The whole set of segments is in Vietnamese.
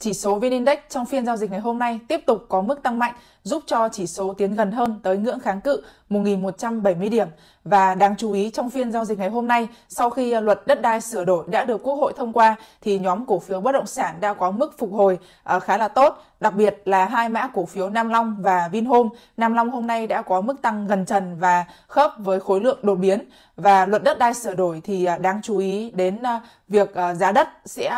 Chỉ số VN Index trong phiên giao dịch ngày hôm nay tiếp tục có mức tăng mạnh, giúp cho chỉ số tiến gần hơn tới ngưỡng kháng cự 1.170 điểm. Và đáng chú ý trong phiên giao dịch ngày hôm nay, sau khi luật đất đai sửa đổi đã được Quốc hội thông qua, thì nhóm cổ phiếu bất động sản đã có mức phục hồi à, khá là tốt, đặc biệt là hai mã cổ phiếu Nam Long và Vinhome. Nam Long hôm nay đã có mức tăng gần trần và khớp với khối lượng đột biến. Và luật đất đai sửa đổi thì à, đáng chú ý đến à, việc giá đất sẽ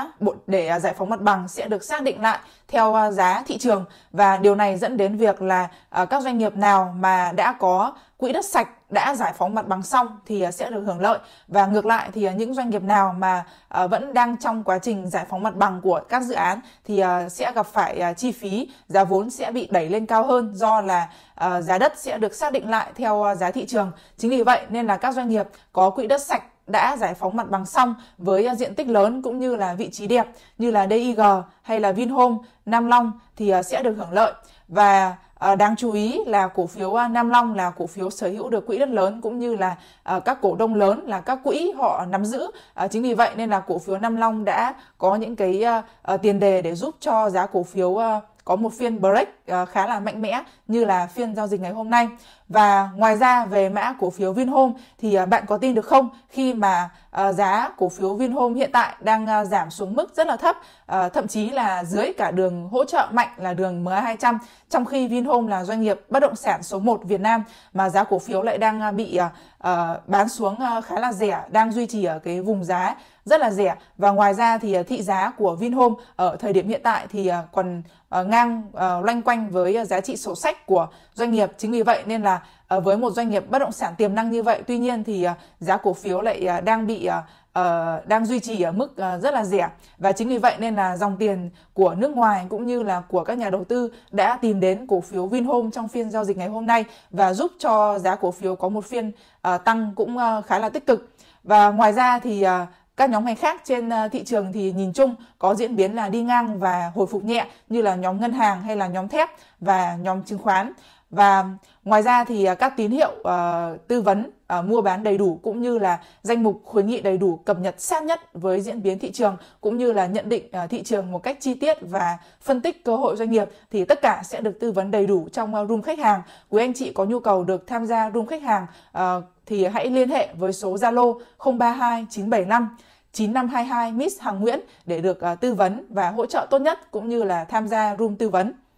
để giải phóng mặt bằng sẽ được xác định lại theo à, giá thị trường và điều này dẫn đến việc là à, các doanh nghiệp nào mà đã có quỹ đất sạch đã giải phóng mặt bằng xong thì à, sẽ được hưởng lợi và ngược lại thì những doanh nghiệp nào mà vẫn đang trong quá trình giải phóng mặt bằng của các dự án thì sẽ gặp phải chi phí giá vốn sẽ bị đẩy lên cao hơn do là giá đất sẽ được xác định lại theo giá thị trường chính vì vậy nên là các doanh nghiệp có quỹ đất sạch đã giải phóng mặt bằng xong với à, diện tích lớn cũng như là vị trí đẹp như là DIG hay là Vinhome, Nam Long thì à, sẽ được hưởng lợi. Và à, đáng chú ý là cổ phiếu Nam Long là cổ phiếu sở hữu được quỹ đất lớn cũng như là các cổ đông lớn là các quỹ họ nắm giữ. Chính vì vậy nên là cổ phiếu Nam Long đã có những cái tiền đề để giúp cho giá cổ phiếu có một phiên break à, khá là mạnh mẽ như là phiên giao dịch ngày hôm nay. Và ngoài ra về mã cổ phiếu Vinhome thì à, bạn có tin được không khi mà Ờ, giá cổ phiếu Vinhome hiện tại đang ờ, giảm xuống mức rất là thấp, ờ, thậm chí là dưới cả đường hỗ trợ mạnh là đường MA200, trong khi Vinhome là doanh nghiệp bất động sản số 1 Việt Nam mà giá cổ phiếu lại đang bị bán xuống khá là rẻ, đang duy trì ở cái vùng giá rất là rẻ và ngoài ra thì thị giá của Vinhome ở thời điểm hiện tại thì còn ngang loanh quanh với giá trị sổ sách của doanh nghiệp chính vì vậy nên là với một doanh nghiệp bất động sản tiềm năng như vậy tuy nhiên thì giá cổ phiếu lại đang bị uh, đang duy trì ở mức uh, rất là rẻ và chính vì vậy nên là dòng tiền của nước ngoài cũng như là của các nhà đầu tư đã tìm đến cổ phiếu Vinhome trong phiên giao dịch ngày hôm nay và giúp cho giá cổ phiếu có một phiên uh, tăng cũng uh, khá là tích cực và ngoài ra thì uh, các nhóm ngành khác trên thị trường thì nhìn chung có diễn biến là đi ngang và hồi phục nhẹ như là nhóm ngân hàng hay là nhóm thép và nhóm chứng khoán và ngoài ra thì à, các tín hiệu uh, tư vấn uh, mua bán đầy đủ cũng như là danh mục khuyến nghị đầy đủ cập nhật sát nhất với diễn biến thị trường cũng như là nhận định uh, thị trường một cách chi tiết và phân tích cơ hội doanh nghiệp thì tất cả sẽ được tư vấn đầy đủ trong room khách hàng. Quý anh chị có nhu cầu được tham gia room khách hàng uh, thì hãy liên hệ với số Zalo 032 975 9522 Miss Hằng Nguyễn để được uh, tư vấn và hỗ trợ tốt nhất cũng như là tham gia room tư vấn.